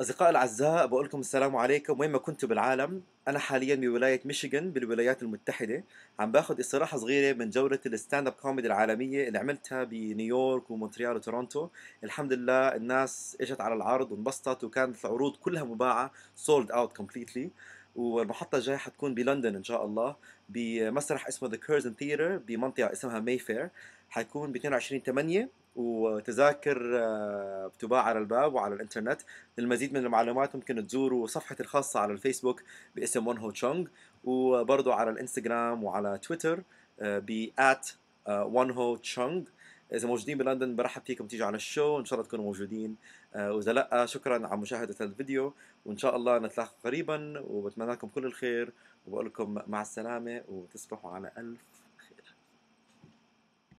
أصدقائي الأعزاء بقول لكم السلام عليكم وين ما كنتوا بالعالم أنا حاليا بولاية ميشيغان بالولايات المتحدة عم باخذ استراحة صغيرة من جولة الستاند اب كوميدي العالمية اللي عملتها بنيويورك ومونتريال وتورونتو الحمد لله الناس اجت على العرض وانبسطت وكانت العروض كلها مباعة سولد اوت كومبليتلي والمحطة الجاية حتكون بلندن إن شاء الله بمسرح اسمه The Curzon Theater بمنطقة اسمها Mayfair حيكون ب 22 8 وتذاكر بتباع آه، على الباب وعلى الانترنت للمزيد من المعلومات ممكن تزوروا صفحتي الخاصة على الفيسبوك باسم ون هو تشونغ وبرضه على الانستغرام وعلى تويتر آه، ب آه، وان هو تشونغ اذا موجودين بلندن برحب فيكم تيجوا على الشو ان شاء الله تكونوا موجودين آه، واذا لا شكرا على مشاهده الفيديو وان شاء الله نتلاقى قريبا وبتمنى لكم كل الخير وبقول لكم مع السلامه وتصبحوا على الف